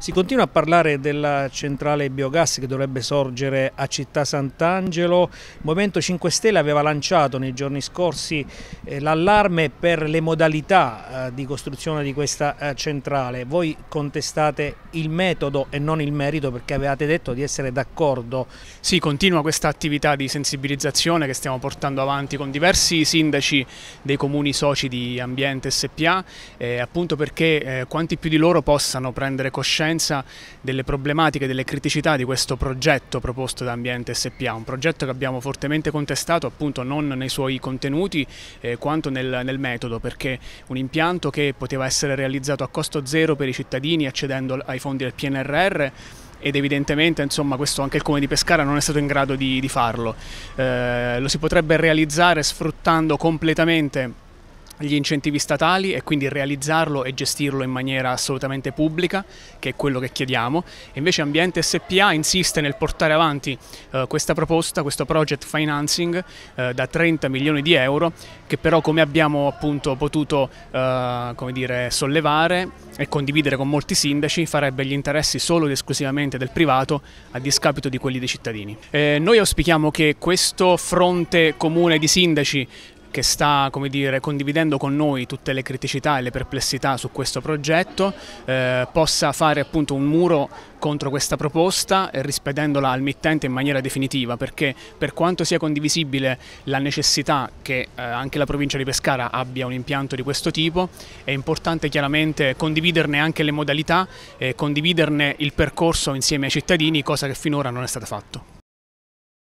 Si continua a parlare della centrale biogas che dovrebbe sorgere a Città Sant'Angelo. Il Movimento 5 Stelle aveva lanciato nei giorni scorsi eh, l'allarme per le modalità eh, di costruzione di questa eh, centrale. Voi contestate il metodo e non il merito perché avevate detto di essere d'accordo. Sì, continua questa attività di sensibilizzazione che stiamo portando avanti con diversi sindaci dei comuni soci di Ambiente SPA, eh, appunto perché eh, quanti più di loro possano prendere coscienza conoscenza delle problematiche, delle criticità di questo progetto proposto da Ambiente SPA, un progetto che abbiamo fortemente contestato appunto non nei suoi contenuti eh, quanto nel, nel, metodo, perché un impianto che poteva essere realizzato a costo zero per i cittadini accedendo ai fondi del PNRR ed evidentemente insomma, questo anche il Comune di Pescara non è stato in grado di, di farlo. Eh, lo si potrebbe realizzare sfruttando completamente gli incentivi statali e quindi realizzarlo e gestirlo in maniera assolutamente pubblica, che è quello che chiediamo. E invece Ambiente SPA insiste nel portare avanti eh, questa proposta, questo project financing eh, da 30 milioni di euro, che però come abbiamo appunto potuto eh, come dire, sollevare e condividere con molti sindaci farebbe gli interessi solo ed esclusivamente del privato a discapito di quelli dei cittadini. Eh, noi auspichiamo che questo fronte comune di sindaci che sta dire, condividendo con noi tutte le criticità e le perplessità su questo progetto, eh, possa fare appunto un muro contro questa proposta eh, rispedendola al mittente in maniera definitiva perché per quanto sia condivisibile la necessità che eh, anche la provincia di Pescara abbia un impianto di questo tipo è importante chiaramente condividerne anche le modalità, eh, condividerne il percorso insieme ai cittadini, cosa che finora non è stata fatta.